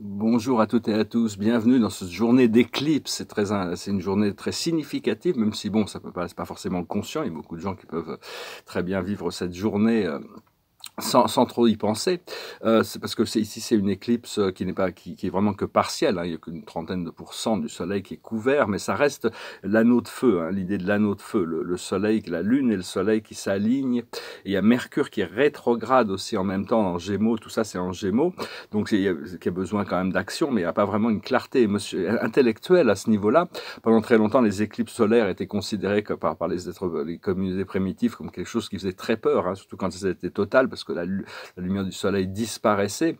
Bonjour à toutes et à tous, bienvenue dans cette journée d'éclipse. C'est une journée très significative, même si bon, ça peut pas, c'est pas forcément conscient. Il y a beaucoup de gens qui peuvent euh, très bien vivre cette journée. Euh, sans, sans, trop y penser, euh, c'est parce que ici c'est une éclipse euh, qui n'est pas qui, qui, est vraiment que partielle. Hein. il n'y a qu'une trentaine de pourcents du Soleil qui est couvert, mais ça reste l'anneau de feu. Hein, l'idée de l'anneau de feu, le, Soleil, la Lune et le Soleil qui s'alignent. Il y a Mercure qui est rétrograde aussi en même temps en Gémeaux. Tout ça c'est en Gémeaux, donc il y, a, besoin quand même d'action, mais il n'y a pas vraiment une clarté intellectuelle à ce niveau-là. Pendant très longtemps, les éclipses solaires étaient considérées par, les, êtres, les communautés primitives comme quelque chose qui faisait très peur, hein, surtout quand elles étaient totales, parce que la lumière du soleil disparaissait,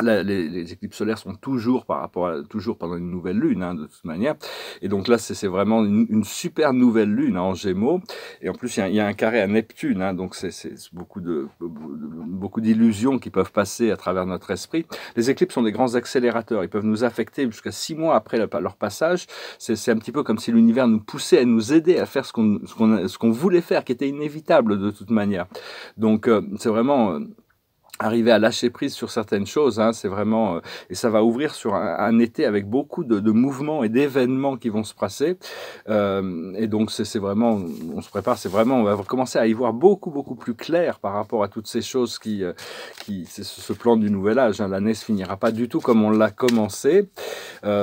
les, les, éclipses solaires sont toujours par rapport à, toujours pendant une nouvelle lune hein, de toute manière et donc là c'est vraiment une, super nouvelle lune hein, en Gémeaux et en plus il y, y, a un carré à Neptune hein, donc c'est beaucoup de beaucoup d'illusions qui peuvent passer à travers notre esprit les éclipses sont des grands accélérateurs ils peuvent nous affecter jusqu'à six mois après leur passage c'est un petit peu comme si l'univers nous poussait à nous aider à faire ce qu'on ce qu'on voulait faire qui était inévitable de toute manière donc euh, c'est vraiment euh, arriver à lâcher prise sur certaines choses. Hein. c'est vraiment euh, et ça va ouvrir sur un, été avec beaucoup de, mouvements et d'événements qui vont se passer. Euh, et donc c'est vraiment, on se prépare, c'est vraiment, on va commencer à y voir beaucoup beaucoup plus clair par rapport à toutes ces choses qui, euh, qui ce plan du nouvel âge. Hein, L'année se finira pas du tout comme on l'a commencé.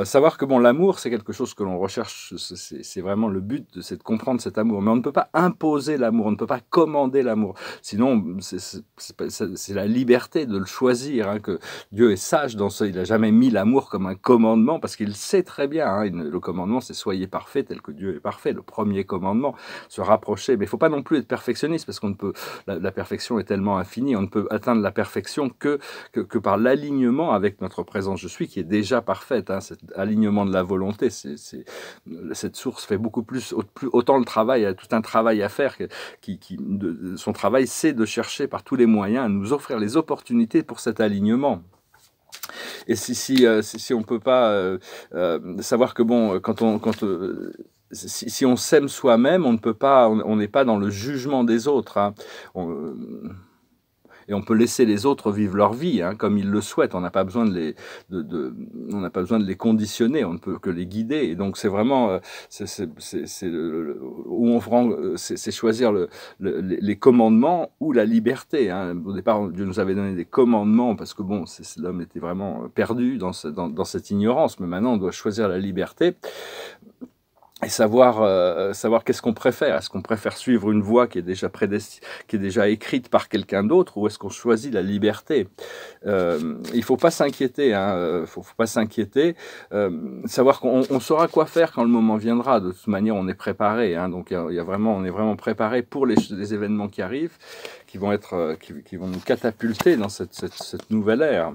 savoir que bon, l'amour c'est quelque chose que l'on recherche, c'est vraiment le but, c'est de comprendre cet amour. Mais on ne peut pas imposer l'amour, on ne peut pas commander l'amour. Sinon c'est la liberté de le choisir, hein, que Dieu est sage dans ce, il n'a jamais mis l'amour comme un commandement, parce qu'il sait très bien, hein, le commandement c'est soyez parfait tel que Dieu est parfait, le premier commandement, se rapprocher, mais il faut pas non plus être perfectionniste, parce qu'on ne peut, la, perfection est tellement infinie, on ne peut atteindre la perfection que, que, par l'alignement avec notre présence je suis, qui est déjà parfaite, hein. cet alignement de la volonté, c'est cette source fait beaucoup plus, autant le travail, tout un travail à faire, qui, son travail c'est de chercher par tous les moyens à nous offrir les opportunités pour cet alignement. Et si, si, euh, si, on ne peut pas euh, euh, savoir que, bon, quand on... Quand, si, on s'aime soi-même, on ne peut pas, on n'est pas dans le jugement des autres. Hein et on peut laisser les autres vivre leur vie hein, comme ils le souhaitent. On n'a pas besoin de les, on n'a pas besoin de les conditionner. On ne peut que les guider. Et donc c'est vraiment, euh, c'est où on euh, c'est choisir le, les commandements ou la liberté. Hein. Au départ, Dieu nous avait donné des commandements parce que bon, l'homme était vraiment perdu dans cette ignorance. Mais maintenant, on doit choisir la liberté et savoir, euh, savoir qu'est-ce qu'on préfère. Est-ce qu'on préfère suivre une voie qui est déjà, qui est déjà écrite par quelqu'un d'autre ou est-ce qu'on choisit la liberté euh, Il faut pas s'inquiéter. Hein, euh, faut, faut pas s'inquiéter. Euh, savoir qu'on on saura quoi faire quand le moment viendra. De toute manière, on est préparé. Hein, donc, il y, a vraiment, on est vraiment préparé pour les, événements qui arrivent, qui vont être, qui, vont nous catapulter dans cette, cette, cette nouvelle ère.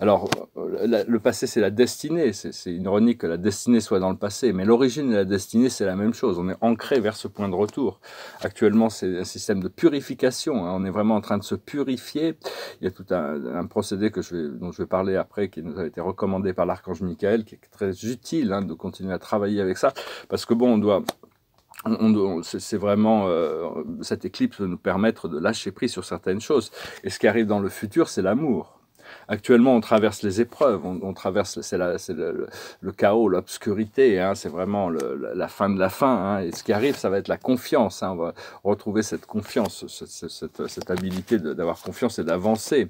Alors, euh, le passé, c'est la destinée. C'est ironique que la destinée soit dans le passé, mais l'origine et la destinée, c'est la même chose. On est ancré vers ce point de retour. Actuellement, c'est un système de purification. Hein. On est vraiment en train de se purifier. Il y a tout un, procédé dont je vais parler après, qui nous a été recommandé par l'archange Michael, qui est très utile hein, de continuer à travailler avec ça, parce que bon, on doit c'est vraiment euh, cette éclipse nous permettre de lâcher prise sur certaines choses. Et ce qui arrive dans le futur, c'est l'amour. Actuellement, on traverse les épreuves, on, traverse, c'est le, le, chaos, l'obscurité, hein, c'est vraiment la fin de la fin. Hein, et ce qui arrive, ça va être la confiance. Hein, on va retrouver cette confiance, cette, cette, cette habilité d'avoir confiance et d'avancer.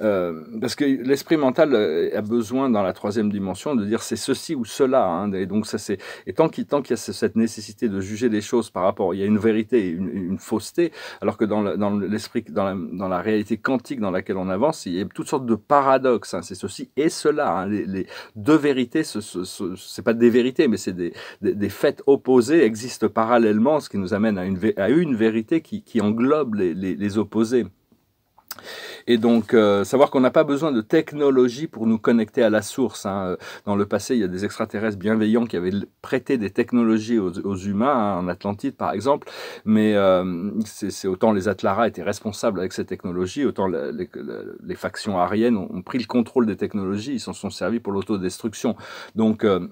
Euh, parce que l'esprit mental euh, a besoin, dans la troisième dimension, de dire c'est ceci ou cela. et donc, ça c'est. Et tant qu'il y a cette nécessité de juger les choses par rapport, il y a une vérité et une, fausseté, alors que dans l'esprit, dans, la, dans la réalité quantique dans laquelle on avance, il y a toutes sortes de paradoxe. Hein, c'est ceci et cela. Hein. Les, deux vérités, ce n'est pas des vérités, mais c'est des, faits opposés existent parallèlement, ce qui nous amène à une, à une vérité qui, englobe les, les, les opposés. Et donc, euh, savoir qu'on n'a pas besoin de technologie pour nous connecter à la source. Hein. Dans le passé, il y a des extraterrestres bienveillants qui avaient prêté des technologies aux, humains, hein, en Atlantide par exemple, mais euh, c'est autant les Atlaras étaient responsables avec ces technologies, autant les, factions ariennes ont, pris le contrôle des technologies, ils s'en sont servis pour l'autodestruction. Donc, euh,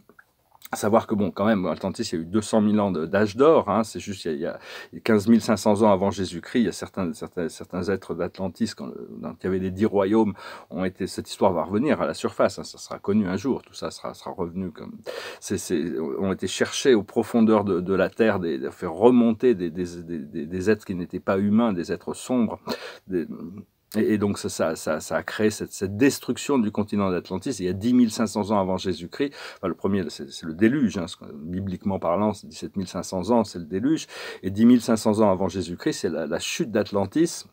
à savoir que, bon, quand même, atlantis' il y a eu 200 000 ans d'âge d'or, hein, c'est juste il y, a, 15 500 ans avant Jésus-Christ, il y a certains, certains, certains êtres d'Atlantis, quand, il y avait des dix royaumes, ont été, cette histoire va revenir à la surface, hein. ça sera connu un jour, tout ça sera, sera revenu comme. c'est c'est ont été cherchés aux profondeurs de, de la Terre, des, a faire remonter des, des, des, des êtres qui n'étaient pas humains, des êtres sombres, des et, donc ça, ça, a créé cette, destruction du continent d'Atlantis. Il y a 10 500 ans avant Jésus-Christ, le premier, c'est le déluge, hein, bibliquement parlant, c'est 17 500 ans, c'est le déluge. Et 10 500 ans avant Jésus-Christ, c'est la chute d'Atlantis.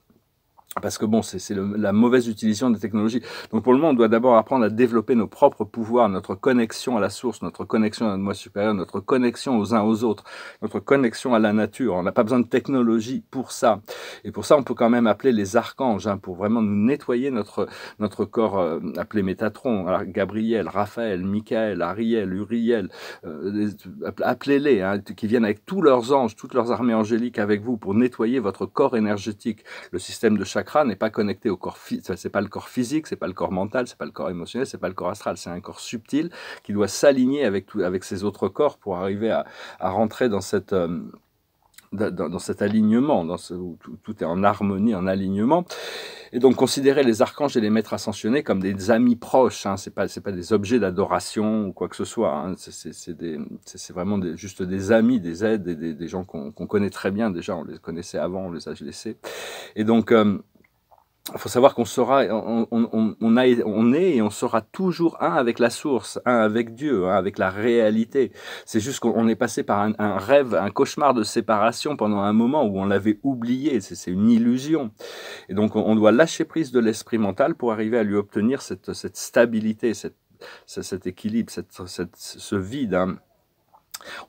Parce que bon, c'est la mauvaise utilisation des technologies. Donc pour le moment, on doit d'abord apprendre à développer nos propres pouvoirs, notre connexion à la source, notre connexion à notre moi supérieur, notre connexion aux uns aux autres, notre connexion à la nature. On n'a pas besoin de technologie pour ça. Et pour ça, on peut quand même appeler les archanges hein, pour vraiment nous nettoyer notre, notre corps euh, appelé Métatron. Alors, Gabriel, Raphaël, Michael, Ariel, Uriel, euh, appelez-les, hein, qui viennent avec tous leurs anges, toutes leurs armées angéliques avec vous pour nettoyer votre corps énergétique, le système de chaque chakra n'est pas connecté au corps physique, c'est pas le corps physique, c'est pas le corps mental, c'est pas le corps émotionnel, c'est pas le corps astral, c'est un corps subtil qui doit s'aligner avec, tout, avec ses autres corps pour arriver à, rentrer dans cette... Euh, dans, cet alignement, dans où tout, est en harmonie, en alignement. Et donc considérer les archanges et les maîtres ascensionnés comme des amis proches, hein, ce n'est pas, pas des objets d'adoration ou quoi que ce soit, hein, c'est vraiment des, juste des amis, des aides, et des, des gens qu'on connaît très bien déjà, on les connaissait avant, on les a laissés. Et donc... Euh, il faut savoir qu'on sera, on, est et on sera toujours un avec la source, un avec Dieu, un avec la réalité. C'est juste qu'on est passé par un, rêve, un cauchemar de séparation pendant un moment où on l'avait oublié. C'est une illusion. Et donc on, doit lâcher prise de l'esprit mental pour arriver à lui obtenir cette, stabilité, cette, cet équilibre, cette, ce vide. Hein.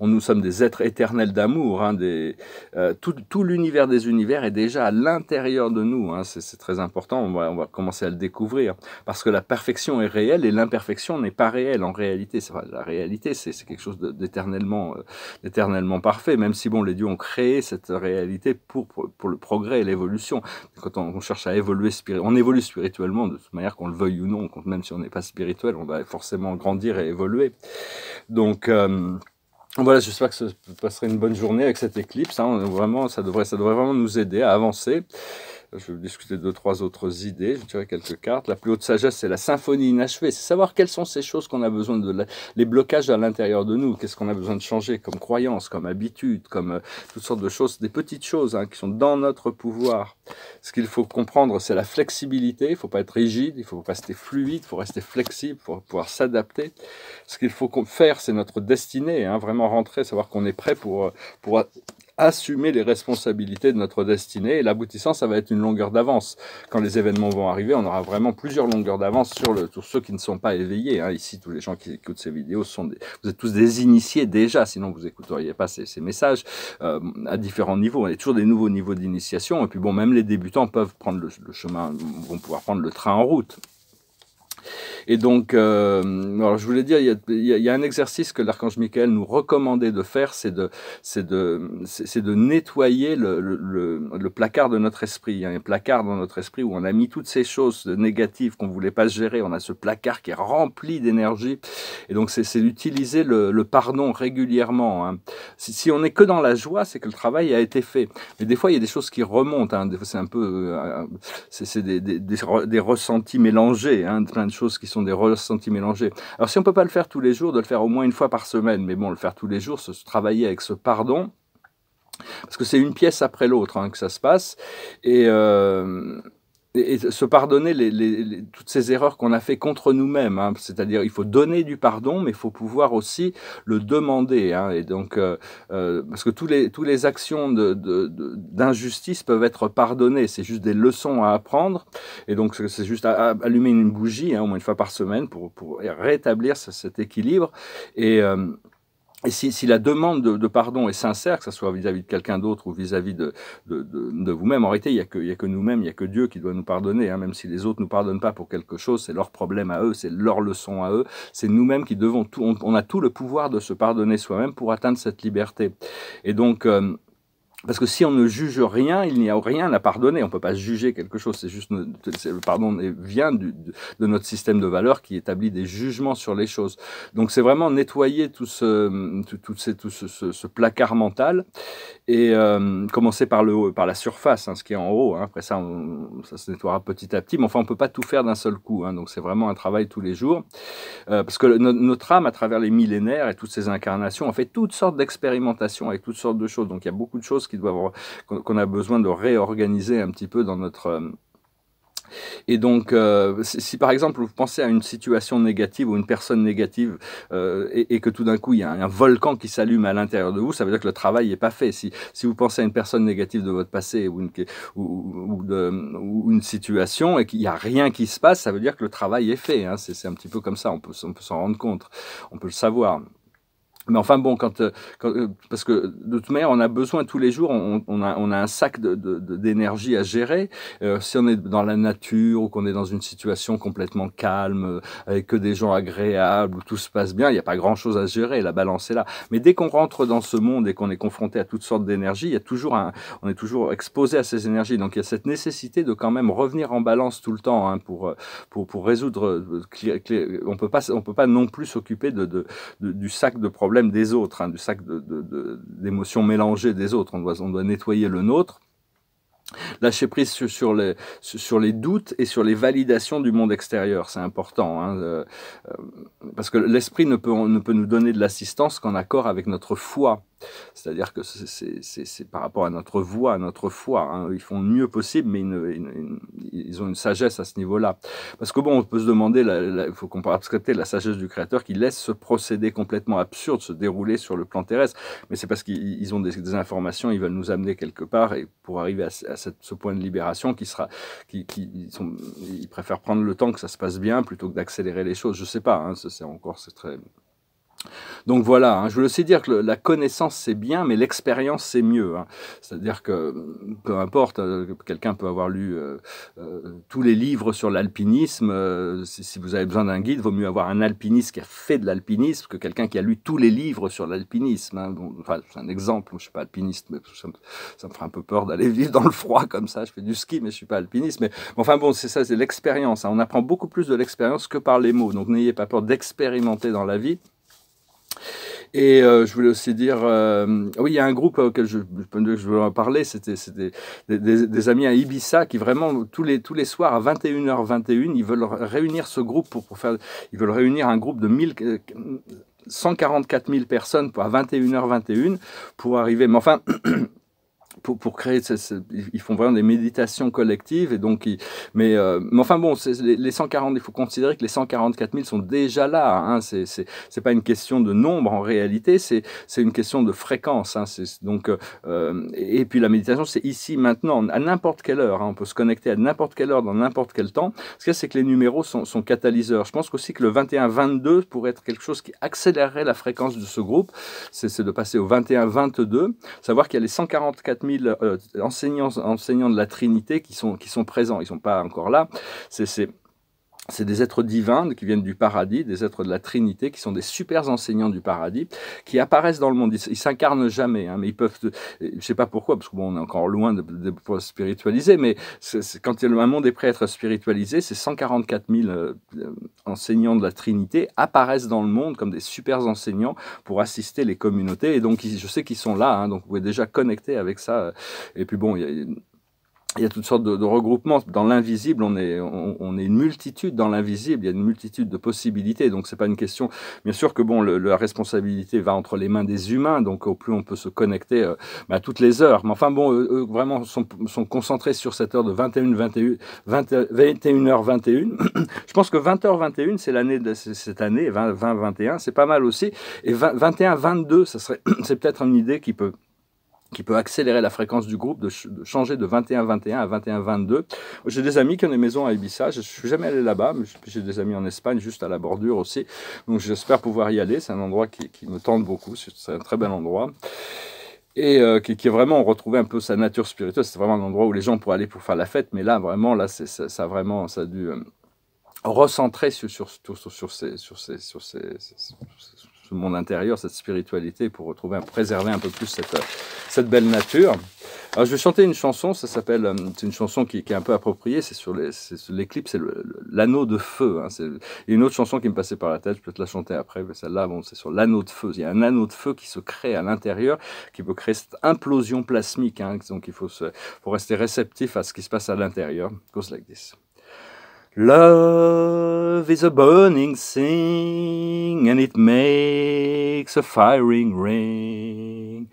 On, nous sommes des êtres éternels d'amour. Hein, euh, tout, l'univers des univers est déjà à l'intérieur de nous. Hein. c'est très important. On va, commencer à le découvrir parce que la perfection est réelle et l'imperfection n'est pas réelle en réalité. la réalité, c'est quelque chose d'éternellement, euh, éternellement parfait. Même si bon, les dieux ont créé cette réalité pour, le progrès et l'évolution. Quand on, cherche à évoluer, on évolue spirituellement de toute manière qu'on le veuille ou non. Même si on n'est pas spirituel, on va forcément grandir et évoluer. Donc euh, voilà, j'espère que ce passerait une bonne journée avec cette éclipse. Hein. Vraiment, ça devrait, ça devrait vraiment nous aider à avancer. Je vais discuter de trois autres idées. Je tirer quelques cartes. La plus haute sagesse, c'est la symphonie inachevée. C'est savoir quelles sont ces choses qu'on a besoin de, les blocages à l'intérieur de nous. Qu'est-ce qu'on a besoin de changer comme croyance, comme habitude, comme euh, toutes sortes de choses, des petites choses hein, qui sont dans notre pouvoir. Ce qu'il faut comprendre, c'est la flexibilité. Il ne faut pas être rigide, il faut pas rester fluide, il faut rester flexible pour pouvoir s'adapter. Ce qu'il faut faire, c'est notre destinée, hein, vraiment rentrer, savoir qu'on est prêt pour, euh, pour assumer les responsabilités de notre destinée. Et l'aboutissant, ça va être une longueur d'avance. Quand les événements vont arriver, on aura vraiment plusieurs longueurs d'avance sur ceux qui ne sont pas éveillés. Hein. Ici, tous les gens qui écoutent ces vidéos sont des, vous êtes tous des initiés déjà, sinon vous écouteriez pas ces, messages euh, à différents niveaux. Il y a toujours des nouveaux niveaux d'initiation. Et puis bon, même les débutants peuvent prendre le chemin, vont pouvoir prendre le train en route. Et donc, euh, alors je voulais dire, il y a, un exercice que l'archange Michael nous recommandait de faire, c'est de, c'est de, c'est de nettoyer le, le, le, placard de notre esprit. Il y a un placard dans notre esprit où on a mis toutes ces choses négatives qu'on voulait pas gérer. On a ce placard qui est rempli d'énergie. Et donc, c'est, d'utiliser le, le, pardon régulièrement. Hein. Si, on est que dans la joie, c'est que le travail a été fait. Mais des fois, il y a des choses qui remontent. Hein. C'est un peu, euh, euh, c'est, des, des, des, ressentis mélangés, hein, plein de choses qui sont des ressentis mélangés. Alors si on ne peut pas le faire tous les jours, de le faire au moins une fois par semaine, mais bon, le faire tous les jours, se travailler avec ce pardon, parce que c'est une pièce après l'autre hein, que ça se passe. Et, euh, et, se pardonner les, les, toutes ces erreurs qu'on a fait contre nous-mêmes. Hein. C'est-à-dire, il faut donner du pardon, mais il faut pouvoir aussi le demander. Hein. Et donc, euh, euh, parce que tous les, tous les actions de d'injustice peuvent être pardonnées. C'est juste des leçons à apprendre. Et donc, c'est juste à, allumer une bougie hein, au moins une fois par semaine pour, pour rétablir cet équilibre. Et euh, et si, la demande de, pardon est sincère, que ce soit vis-à-vis de quelqu'un d'autre ou vis-à-vis de, de, vous-même, en réalité, il n'y a que, que nous-mêmes, il n'y a que Dieu qui doit nous pardonner. Hein, même si les autres ne nous pardonnent pas pour quelque chose, c'est leur problème à eux, c'est leur leçon à eux. C'est nous-mêmes qui devons tout. On, a tout le pouvoir de se pardonner soi-même pour atteindre cette liberté. Et donc. Euh, parce que si on ne juge rien, il n'y a rien à pardonner. On ne peut pas juger quelque chose. C'est juste le pardon vient de notre système de valeurs qui établit des jugements sur les choses. Donc c'est vraiment nettoyer tout ce tout, tout, tout ce, placard mental et euh, commencer par le par la surface, hein, ce qui est en haut. Hein. Après ça, ça se nettoiera petit à petit. Mais enfin, on peut pas tout faire d'un seul coup. Hein. Donc c'est vraiment un travail tous les jours euh, parce que notre âme, à travers les millénaires et toutes ces incarnations, a fait toutes sortes d'expérimentations avec toutes sortes de choses. Donc il y a beaucoup de choses doivent qu'on a besoin de réorganiser un petit peu dans notre euh, et donc, euh, si par exemple vous pensez à une situation négative ou une personne négative euh, et, que tout d'un coup il y a un, volcan qui s'allume à l'intérieur de vous, ça veut dire que le travail n'est pas fait. Si, si, vous pensez à une personne négative de votre passé ou une, ou, de, une situation et qu'il n'y a rien qui se passe, ça veut dire que le travail est fait. Hein. C'est un petit peu comme ça, on on peut s'en rendre compte, on peut le savoir. Mais enfin bon, quand, euh, euh, parce que de toute manière, on a besoin tous les jours, on, on, a, on a, un sac d'énergie de, d'énergie à gérer. Euh, si on est dans la nature ou qu'on est dans une situation complètement calme, avec que des gens agréables, où tout se passe bien, il n'y a pas grand-chose à gérer, la balance est là. Mais dès qu'on rentre dans ce monde et qu'on est confronté à toutes sortes d'énergies, il y a toujours un, on est toujours exposé à ces énergies. Donc il y a cette nécessité de quand même revenir en balance tout le temps hein, pour, pour, pour résoudre. On peut pas, on peut pas non plus s'occuper de, de, du sac de problèmes problème des autres, hein, du sac d'émotions mélangées des autres. On doit, nettoyer le nôtre. Lâcher prise sur les, doutes et sur les validations du monde extérieur, c'est important, hein, euh, euh, parce que l'esprit ne peut, ne peut nous donner de l'assistance qu'en accord avec notre foi. C'est-à-dire que c'est par rapport à notre voix, à notre foi. Hein. Ils font le mieux possible, mais ils ont une sagesse à ce niveau-là. Parce que bon, on peut se demander, il faut qu'on abstracter la sagesse du Créateur qui laisse ce procédé complètement absurde se dérouler sur le plan terrestre. Mais c'est parce qu'ils ont des, informations, ils veulent nous amener quelque part et pour arriver à, ce point de libération qui sera, ils, préfèrent prendre le temps que ça se passe bien plutôt que d'accélérer les choses. Je sais pas, hein, c'est encore très donc voilà, hein, je veux le dire que la connaissance c'est bien, mais l'expérience c'est mieux. Hein. C'est-à-dire que peu importe, euh, quelqu'un peut avoir lu euh, euh, tous les livres sur l'alpinisme. Si, vous avez besoin d'un guide, vaut mieux avoir un alpiniste qui a fait de l'alpinisme que quelqu'un qui a lu tous les livres sur l'alpinisme. Hein. enfin, c'est un exemple, je ne suis pas alpiniste, mais ça me, ça un peu peur d'aller vivre dans le froid comme ça. Je fais du ski, mais je ne suis pas alpiniste. Mais enfin bon, c'est ça, c'est l'expérience. On apprend beaucoup plus de l'expérience que par les mots. Donc n'ayez pas peur d'expérimenter dans la vie. Et euh, je voulais aussi dire, euh, ah oui, il y a un groupe auquel je, je, voulais en parler, c'était des, amis à Ibiza qui vraiment tous les, tous les soirs à 21h21, ils veulent réunir ce groupe pour, faire, ils veulent réunir un groupe de 1000, 144 000 personnes pour, à 21 h 21, pour arriver. Mais enfin, pour, pour, créer, ils font vraiment des méditations collectives et donc, euh, mais, enfin bon, les, les, 140, il faut considérer que les 144 000 sont déjà là. Hein, c'est pas une question de nombre en réalité, c'est une question de fréquence. Hein, donc euh, et, puis la méditation, c'est ici maintenant, à n'importe quelle heure. Hein, on peut se connecter à n'importe quelle heure dans n'importe quel temps. Ce qu'il c'est que les numéros sont, sont catalyseurs. Je pense aussi que le 21-22 pourrait être quelque chose qui accélérerait la fréquence de ce groupe. C'est de passer au 21-22, savoir qu'il y a les 144 mille euh, enseignants, enseignants de la Trinité qui sont, qui sont présents. Ils ne sont pas encore là. C'est c'est des êtres divins qui viennent du paradis, des êtres de la Trinité, qui sont des super enseignants du paradis, qui apparaissent dans le monde. Ils s'incarnent jamais, hein, mais ils peuvent. Je sais pas pourquoi, parce que bon, on est encore loin de, de, spiritualiser, mais quand un monde est prêt à être spiritualisé, ces 144 000 euh, enseignants de la Trinité apparaissent dans le monde comme des super enseignants pour assister les communautés. Et donc, je sais qu'ils sont là, hein, donc vous pouvez déjà connecter avec ça. Et puis bon, il y a il y a toutes sortes de, regroupements. Dans l'invisible, on est, on, est une multitude dans l'invisible, il y a une multitude de possibilités. Donc, c'est pas une question. Bien sûr que bon, la responsabilité va entre les mains des humains, donc au plus on peut se connecter à euh, bah, toutes les heures. Mais enfin, bon, eux, vraiment sont, sont, concentrés sur cette heure de 21, 21, 21h21. Je pense que 20h21, c'est l'année de cette année, 20, 21, c'est pas mal aussi. Et 21, 22, ça c'est peut-être une idée qui peut qui peut accélérer la fréquence du groupe, de, de changer de 21-21 à 21-22. J'ai des amis qui ont des maisons à Ibiza, je ne suis jamais allé là-bas, mais j'ai des amis en Espagne, juste à la bordure aussi, donc j'espère pouvoir y aller, c'est un endroit qui, me tente beaucoup, c'est un très bel endroit. Et euh, qui, est vraiment, retrouvé un peu sa nature spirituelle, c'est vraiment un endroit où les gens pourraient aller pour faire la fête, mais là, vraiment, là, ça, ça, vraiment, ça a dû... Euh, recentrer sur, sur, sur, sur, ces, sur, ces, sur, ces, mon monde intérieur, cette spiritualité, pour retrouver, préserver un peu plus cette, cette belle nature. Alors, je vais chanter une chanson, ça s'appelle, euh, c'est une chanson qui, est un peu appropriée, c'est sur l'éclipse, c'est l'anneau de feu. Hein, et une autre chanson qui me passait par la tête, je peux te la chanter après, mais celle-là, bon, c'est sur l'anneau de feu. Il y a un anneau de feu qui se crée à l'intérieur, qui peut créer cette implosion plasmique. Hein, donc il faut, se, faut rester réceptif à ce qui se passe à l'intérieur. cause like this. Love is a burning thing and it makes a firing ring.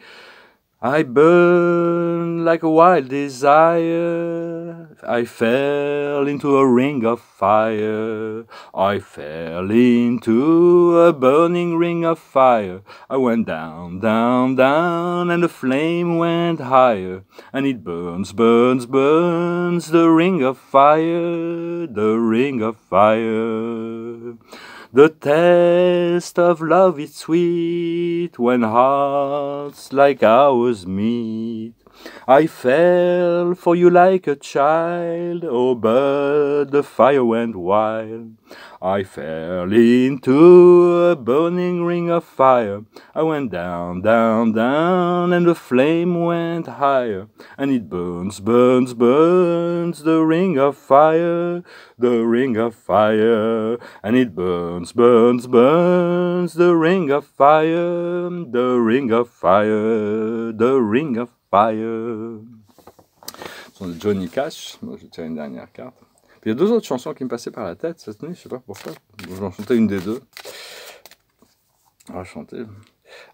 I burn like a wild desire. I fell into a ring of fire. I fell into a burning ring of fire. I went down, down, down, and the flame went higher. And it burns, burns, burns, the ring of fire, the ring of fire. The taste of love is sweet when hearts like ours meet. I fell for you like a child, oh, but the fire went wild. I fell into a burning ring of fire. I went down, down, down, and the flame went higher. And it burns, burns, burns, the ring of fire, the ring of fire. And it burns, burns, burns, the ring of fire, the ring of fire, the ring of Son Johnny Cash. Moi, je tiens une dernière carte. il y a deux autres chansons qui me passaient par la tête cette nuit, je sais pas pourquoi. Je vais en chanter une des deux. On va chanter.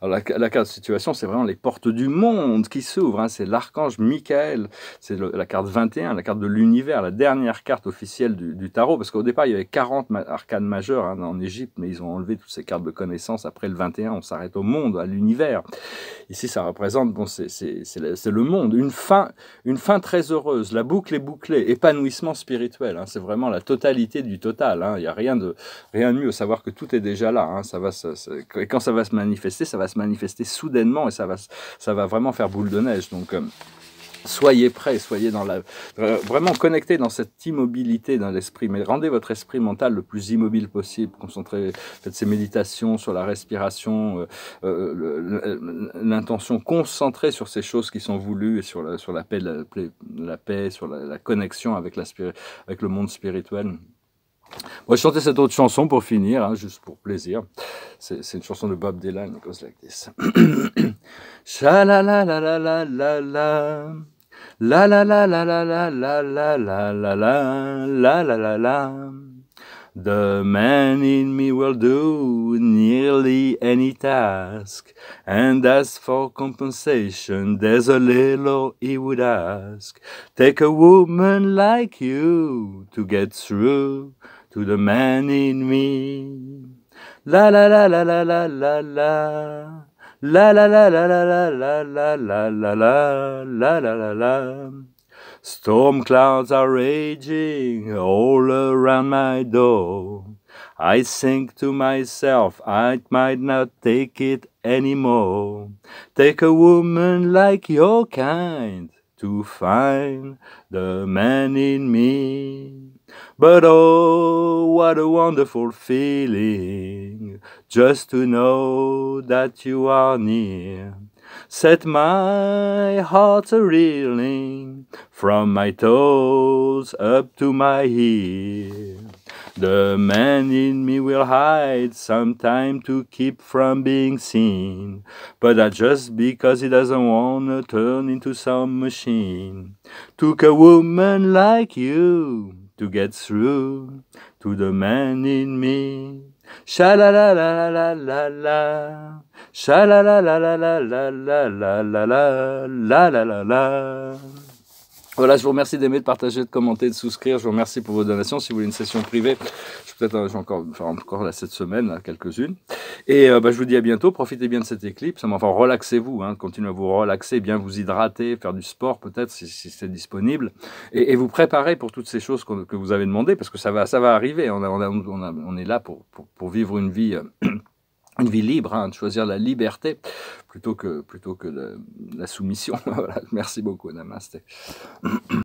Alors la, carte situation, c'est vraiment les portes du monde qui s'ouvrent. Hein. C'est l'archange Michael, c'est la carte 21, la carte de l'univers, la dernière carte officielle du, tarot. Parce qu'au départ, il y avait 40 arcanes majeurs hein, en Égypte, mais ils ont enlevé toutes ces cartes de connaissance. Après le 21, on s'arrête au monde, à l'univers. Ici, ça représente, bon, c'est le monde, une fin, une fin très heureuse. La boucle est bouclée, épanouissement spirituel. Hein. C'est vraiment la totalité du total. Il n'y a rien de, rien de mieux, savoir que tout est déjà là. Ça va, quand ça va se manifester, ça va se manifester soudainement et ça va, ça va vraiment faire boule de neige. Donc, euh, soyez prêts, soyez dans la, euh, vraiment connectés dans cette immobilité dans l'esprit, mais rendez votre esprit mental le plus immobile possible, concentrez, faites ces méditations sur la respiration, euh, l'intention, concentrée sur ces choses qui sont voulues et sur la, sur la paix, la, paix, sur la, la connexion avec, la, avec le monde spirituel. Moi, je chantais cette autre chanson pour finir, hein, juste pour plaisir. C'est une chanson de Bob Dylan, goes like this. la la la la la la la The man in me will do nearly any task, and as for compensation, there's a little he would ask. Take a woman like you to get through. to the man in me. La la la la la la la la. La la la la la la la la la la la la la la la. Storm clouds are raging all around my door. I think to myself, I might not take it anymore. Take a woman like your kind to find the man in me. But oh, what a wonderful feeling just to know that you are near. Set my heart a reeling from my toes up to my ear. The man in me will hide some time to keep from being seen, but that's just because he doesn't wanna turn into some machine. Took a woman like you to get through to the man in me. Sha la la la la la la Sha la la la la la la la la la la la la la. Voilà, je vous remercie d'aimer, de partager, de commenter, de souscrire. Je vous remercie pour vos donations. Si vous voulez une session privée, je peut-être encore, enfin, encore là cette semaine, quelques-unes. Et euh, bah, je vous dis à bientôt. Profitez bien de cette éclipse. Enfin, relaxez-vous. Hein. Continuez à vous relaxer, bien vous hydrater, faire du sport peut-être si, c'est disponible, et, vous préparez pour toutes ces choses que, vous avez demandées, parce que ça va, ça va arriver. On, on, est là pour, pour, vivre une vie. Euh, une vie libre, hein, de choisir la liberté plutôt que, plutôt que la, soumission. Merci beaucoup, Namaste.